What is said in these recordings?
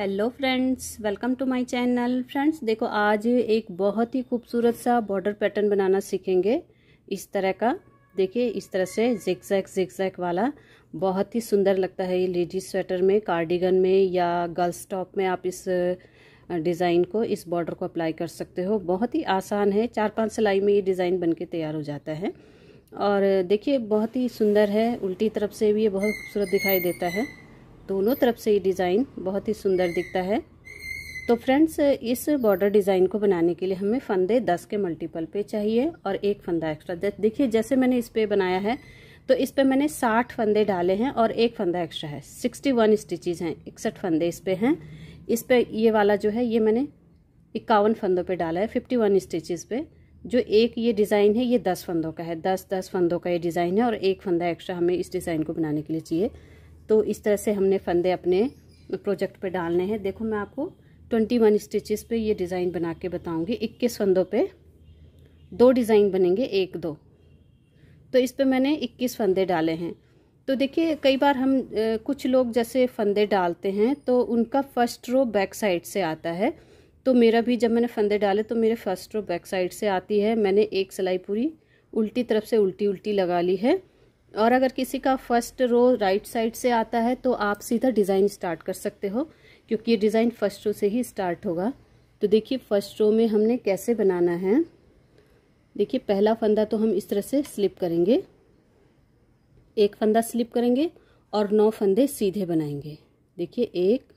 hello friends welcome to my channel friends देखो आज एक बहुत ही खूबसूरत सा बॉर्डर पैटर्न बनाना सीखेंगे इस तरह का देखिए इस तरह से जिक्जैक जिक्जैक वाला बहुत ही सुंदर लगता है ये लेडीज स्वेटर में कार्डिगन में या गर्ल्स टॉप में आप इस डिज़ाइन को इस बॉर्डर को अप्लाई कर सकते हो बहुत ही आसान है चार पाँच सिलाई में ये डिज़ाइन बन तैयार हो जाता है और देखिए बहुत ही सुंदर है उल्टी तरफ से भी ये बहुत खूबसूरत दिखाई देता है दोनों तरफ से ये डिज़ाइन बहुत ही सुंदर दिखता है तो फ्रेंड्स इस बॉर्डर डिज़ाइन को बनाने के लिए हमें फंदे 10 के मल्टीपल पे चाहिए और एक फंदा एक्स्ट्रा देखिए जैसे मैंने इस पर बनाया है तो इस पर मैंने 60 फंदे डाले हैं और एक फंदा एक्स्ट्रा है 61 स्टिचेज हैं इकसठ फंदे इस पर हैं इस पर ये वाला जो है ये मैंने इक्यावन फंदों पर डाला है वन स्टिचेज पे जो एक ये डिज़ाइन है ये दस फंदों का है दस दस फंदों का ये डिज़ाइन है और एक फंदा एक्स्ट्रा हमें इस डिज़ाइन को बनाने के लिए चाहिए तो इस तरह से हमने फंदे अपने प्रोजेक्ट पे डालने हैं देखो मैं आपको 21 स्टिचेस पे ये डिज़ाइन बना के बताऊँगी इक्कीस फंदों पे दो डिज़ाइन बनेंगे एक दो तो इस पर मैंने इक्कीस फंदे डाले हैं तो देखिए कई बार हम ए, कुछ लोग जैसे फंदे डालते हैं तो उनका फर्स्ट रो बैक साइड से आता है तो मेरा भी जब मैंने फंदे डाले तो मेरे फर्स्ट रो बैक साइड से आती है मैंने एक सिलाई पूरी उल्टी तरफ से उल्टी उल्टी लगा ली है और अगर किसी का फर्स्ट रो राइट साइड से आता है तो आप सीधा डिज़ाइन स्टार्ट कर सकते हो क्योंकि ये डिज़ाइन फर्स्ट रो से ही स्टार्ट होगा तो देखिए फर्स्ट रो में हमने कैसे बनाना है देखिए पहला फंदा तो हम इस तरह से स्लिप करेंगे एक फंदा स्लिप करेंगे और नौ फंदे सीधे बनाएंगे देखिए एक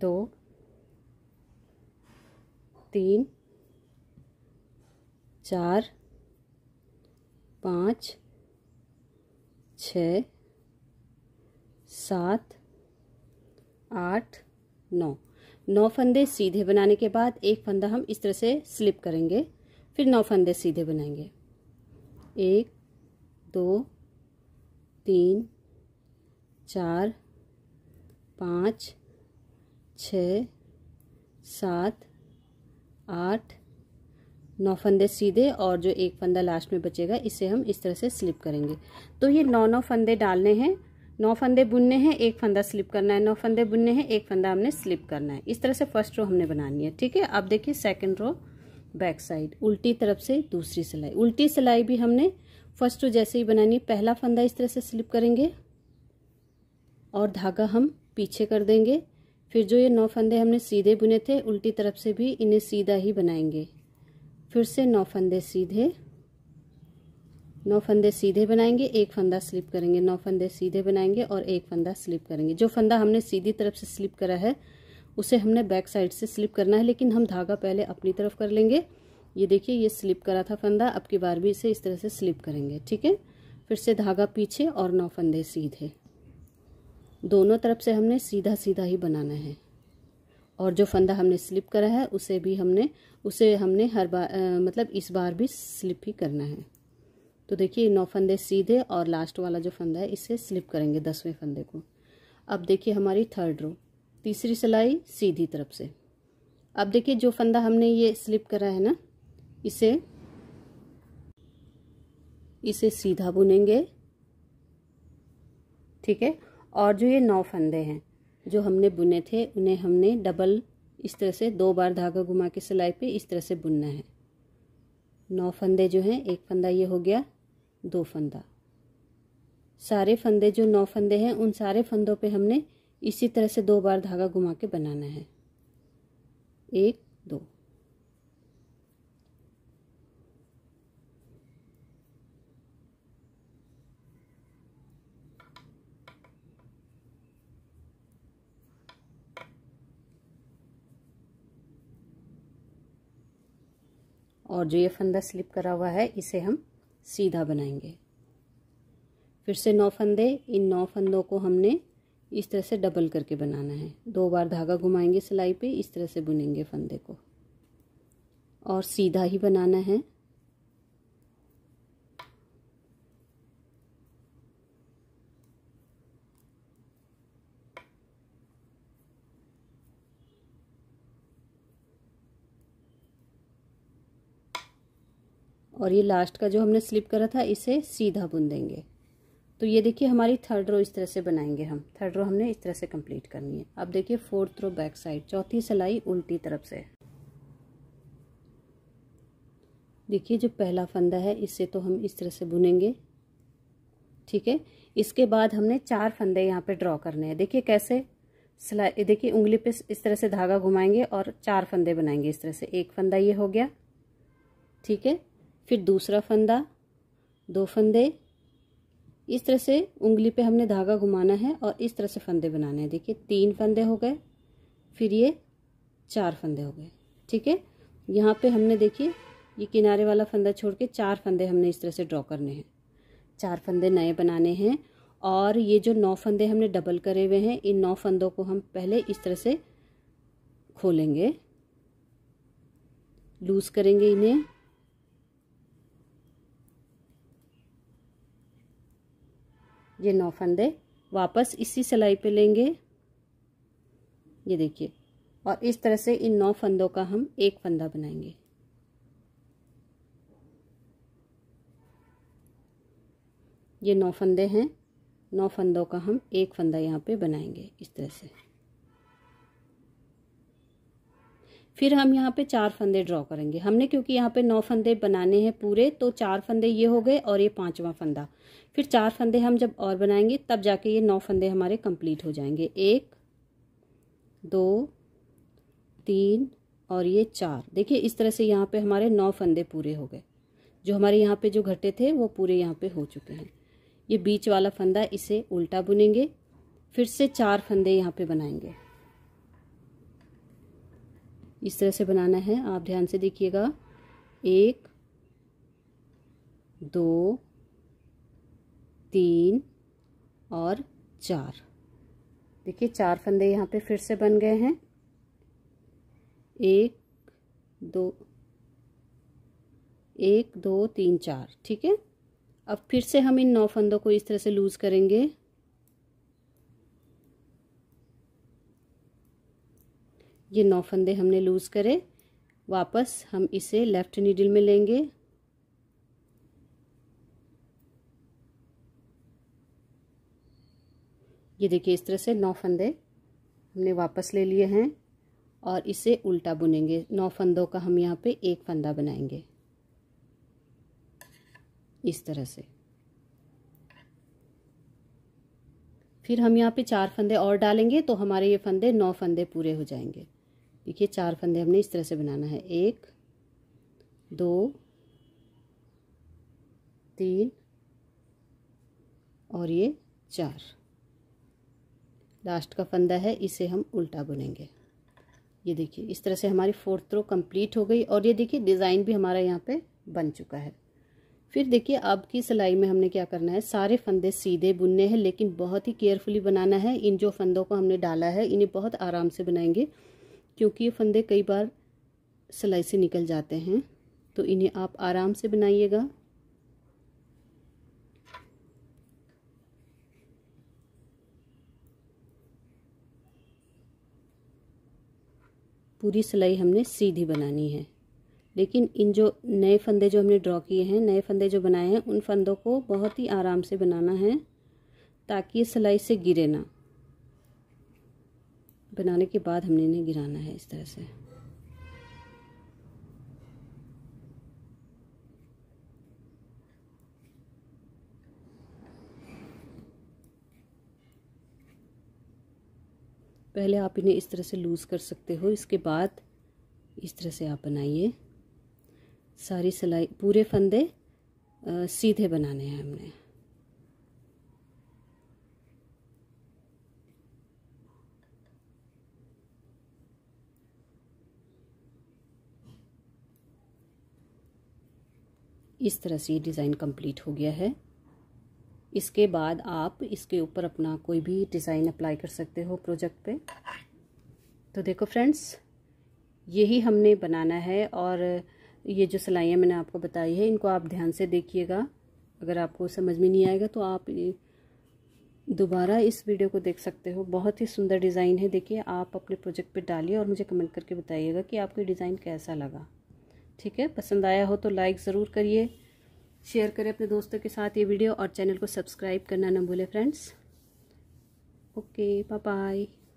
दो तीन चार पाँच छ सात आठ नौ नौ फंदे सीधे बनाने के बाद एक फंदा हम इस तरह से स्लिप करेंगे फिर नौ फंदे सीधे बनाएंगे एक दो तीन चार पाँच छ सात आठ नौ फंदे सीधे और जो एक फंदा लास्ट में बचेगा इसे हम इस तरह से स्लिप करेंगे तो ये नौ नौ फंदे डालने हैं नौ फंदे बुनने हैं एक फंदा स्लिप करना है नौ फंदे बुनने हैं एक फंदा हमने स्लिप करना है इस तरह से फर्स्ट रो हमने बनानी है ठीक है अब देखिए सेकंड रो बैक साइड उल्टी तरफ से दूसरी सिलाई उल्टी सिलाई भी हमने फर्स्ट रो जैसे ही बनानी है पहला फंदा इस तरह से स्लिप करेंगे और धागा हम पीछे कर देंगे फिर जो ये नौ फंदे हमने सीधे बुने थे उल्टी तरफ से भी इन्हें सीधा ही बनाएंगे फिर से नौ फंदे सीधे नौ फंदे सीधे बनाएंगे एक फंदा स्लिप करेंगे नौ फंदे सीधे बनाएंगे और एक फंदा स्लिप करेंगे जो फंदा हमने सीधी तरफ से स्लिप करा है उसे हमने बैक साइड से स्लिप करना है लेकिन हम धागा पहले अपनी तरफ कर लेंगे ये देखिए ये स्लिप करा था फंदा अब की बार भी इसे इस तरह से स्लिप करेंगे ठीक है फिर से धागा पीछे और नौ फंदे सीधे दोनों तरफ से हमने सीधा सीधा ही बनाना है और जो फंदा हमने स्लिप करा है उसे भी हमने उसे हमने हर बार आ, मतलब इस बार भी स्लिप ही करना है तो देखिए नौ फंदे सीधे और लास्ट वाला जो फंदा है इसे स्लिप करेंगे दसवें फंदे को अब देखिए हमारी थर्ड रो तीसरी सिलाई सीधी तरफ से अब देखिए जो फंदा हमने ये स्लिप करा है ना इसे इसे सीधा बुनेंगे ठीक है और जो ये नौ फंदे हैं जो हमने बुने थे उन्हें हमने डबल इस तरह से दो बार धागा घुमा के सिलाई पे इस तरह से बुनना है नौ फंदे जो हैं एक फंदा ये हो गया दो फंदा सारे फंदे जो नौ फंदे हैं उन सारे फंदों पे हमने इसी तरह से दो बार धागा घुमा के बनाना है एक और जो ये फंदा स्लिप करा हुआ है इसे हम सीधा बनाएंगे फिर से नौ फंदे इन नौ फंदों को हमने इस तरह से डबल करके बनाना है दो बार धागा घुमाएंगे सिलाई पे इस तरह से बुनेंगे फंदे को और सीधा ही बनाना है और ये लास्ट का जो हमने स्लिप करा था इसे सीधा बुन देंगे तो ये देखिए हमारी थर्ड रो इस तरह से बनाएंगे हम थर्ड रो हमने इस तरह से कंप्लीट करनी है अब देखिए फोर्थ रो बैक साइड चौथी सिलाई उल्टी तरफ से देखिए जो पहला फंदा है इससे तो हम इस तरह से बुनेंगे ठीक है इसके बाद हमने चार फंदे यहाँ पे ड्रॉ करने हैं देखिए कैसे सिलाई देखिए उंगली पे इस तरह से धागा घुमाएंगे और चार फंदे बनाएंगे इस तरह से एक फंदा ये हो गया ठीक है फिर दूसरा फंदा दो फंदे इस तरह से उंगली पे हमने धागा घुमाना है और इस तरह से फंदे बनाने हैं देखिए तीन फंदे हो गए फिर ये चार फंदे हो गए ठीक है यहाँ पे हमने देखिए ये किनारे वाला फंदा छोड़ के चार फंदे हमने इस तरह से ड्रॉ करने हैं चार फंदे नए बनाने हैं और ये जो नौ फंदे हमने डबल करे हुए हैं इन नौ फंदों को हम पहले इस तरह से खोलेंगे लूज़ करेंगे इन्हें ये नौ फंदे वापस इसी सिलाई पे लेंगे ये देखिए और इस तरह से इन नौ फंदों का हम एक फंदा बनाएंगे ये नौ फंदे हैं नौ फंदों का हम एक फंदा यहाँ पे बनाएंगे इस तरह से फिर हम यहाँ पे चार फंदे ड्रॉ करेंगे हमने क्योंकि यहाँ पे नौ फंदे बनाने हैं पूरे तो चार फंदे ये हो गए और ये पांचवा फंदा फिर चार फंदे हम जब और बनाएंगे तब जाके ये नौ फंदे हमारे कंप्लीट हो जाएंगे एक दो तीन और ये चार देखिए इस तरह से यहाँ पे हमारे नौ फंदे पूरे हो गए जो हमारे यहाँ पे जो घटे थे वो पूरे यहाँ पे हो चुके हैं ये बीच वाला फंदा इसे उल्टा बुनेंगे फिर से चार फंदे यहाँ पे बनाएंगे इस तरह से बनाना है आप ध्यान से देखिएगा एक दो तीन और चार देखिए चार फंदे यहाँ पे फिर से बन गए हैं एक दो एक दो तीन चार ठीक है अब फिर से हम इन नौ फंदों को इस तरह से लूज़ करेंगे ये नौ फंदे हमने लूज़ करे वापस हम इसे लेफ़्ट नीडल में लेंगे ये देखिए इस तरह से नौ फंदे हमने वापस ले लिए हैं और इसे उल्टा बुनेंगे नौ फंदों का हम यहाँ पे एक फंदा बनाएंगे इस तरह से फिर हम यहाँ पे चार फंदे और डालेंगे तो हमारे ये फंदे नौ फंदे पूरे हो जाएंगे देखिए चार फंदे हमने इस तरह से बनाना है एक दो तीन और ये चार लास्ट का फंदा है इसे हम उल्टा बुनेंगे ये देखिए इस तरह से हमारी फोर्थ रो कंप्लीट हो गई और ये देखिए डिज़ाइन भी हमारा यहाँ पे बन चुका है फिर देखिए अब की सिलाई में हमने क्या करना है सारे फंदे सीधे बुनने हैं लेकिन बहुत ही केयरफुली बनाना है इन जो फंदों को हमने डाला है इन्हें बहुत आराम से बनाएंगे क्योंकि ये फंदे कई बार सिलाई से निकल जाते हैं तो इन्हें आप आराम से बनाइएगा पूरी सिलाई हमने सीधी बनानी है लेकिन इन जो नए फंदे जो हमने ड्रॉ किए हैं नए फंदे जो बनाए हैं उन फंदों को बहुत ही आराम से बनाना है ताकि सिलाई से गिरे ना बनाने के बाद हमने इन्हें गिराना है इस तरह से पहले आप इन्हें इस तरह से लूज़ कर सकते हो इसके बाद इस तरह से आप बनाइए सारी सिलाई पूरे फंदे सीधे बनाने हैं हमने इस तरह से ये डिज़ाइन कंप्लीट हो गया है इसके बाद आप इसके ऊपर अपना कोई भी डिज़ाइन अप्लाई कर सकते हो प्रोजेक्ट पे तो देखो फ्रेंड्स यही हमने बनाना है और ये जो सिलाइयाँ मैंने आपको बताई है इनको आप ध्यान से देखिएगा अगर आपको समझ में नहीं आएगा तो आप दोबारा इस वीडियो को देख सकते हो बहुत ही सुंदर डिज़ाइन है देखिए आप अपने प्रोजेक्ट पे डालिए और मुझे कमेंट करके बताइएगा कि आपको डिज़ाइन कैसा लगा ठीक है पसंद आया हो तो लाइक ज़रूर करिए शेयर करें अपने दोस्तों के साथ ये वीडियो और चैनल को सब्सक्राइब करना ना भूलें फ्रेंड्स ओके बाय